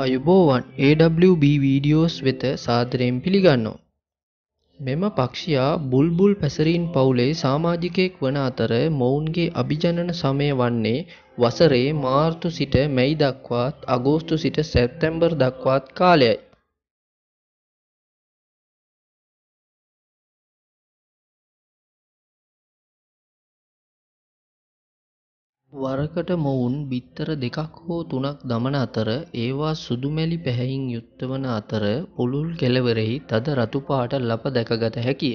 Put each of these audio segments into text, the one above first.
ආයුබෝවන් AWB videos වෙත සාදරයෙන් පිළිගන්නවා. මෙම පක්ෂයා බුල්බුල් පැසරීන් පවුලේ සාමාජිකයෙක් වන අතර මොවුන්ගේ අභිජනන සමය වන්නේ වසරේ මාර්තු සිට මැයි දක්වාත් අගෝස්තු සිට සැප්තැම්බර් දක්වාත් කාලයයි. වරකට මොවුන් බිත්තර දෙකක් හෝ තුනක් දමන අතර ඒවා සුදු මැලි පැහැයින් යුක්ත වන අතර පුළුල් කෙළවරෙහි තද රතුපාට ලප දැකගත හැකිය.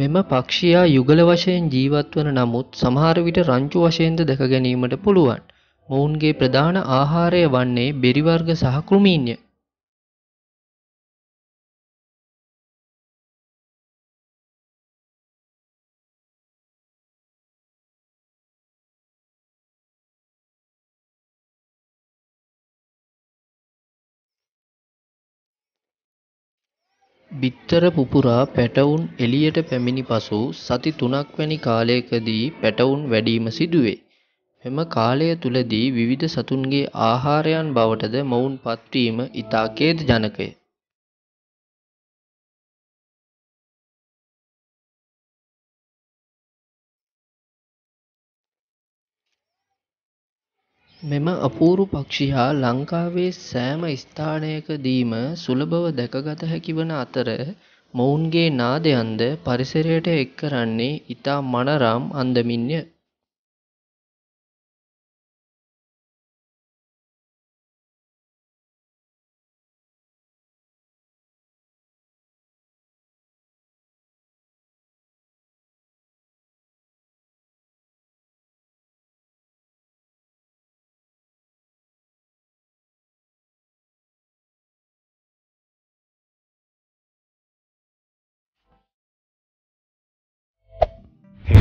මෙම පක්ෂියා යුගල වශයෙන් ජීවත් වන නමුත් සමහර විට රංචු වශයෙන්ද දැක ගැනීමට පුළුවන්. මොවුන්ගේ ප්‍රධාන ආහාරය වන්නේ බෙරිවර්ග සහ කෘමීන්ය. බිත්තර පුපුරා පැටවුන් එළියට පැමිණි පසු සති තුනක් වැනි කාලයකදී පැටවුන් වැඩීම සිදුවේ. මෙම කාලය තුළදී විවිධ සතුන්ගේ ආහාරයන් බවටද මොවුන් පත්වීම ඉතා ඛේදජනකය. මෙම අපූරු පක්ෂියා ලංකාවේ සෑම ස්ථානයකදීම සුලභව දැකගත හැකිවන අතර මොවුන්ගේ නාදයන්ද පරිසරයට එක් කරන්නේ ඉතා මනරම් අන්දමින්ය.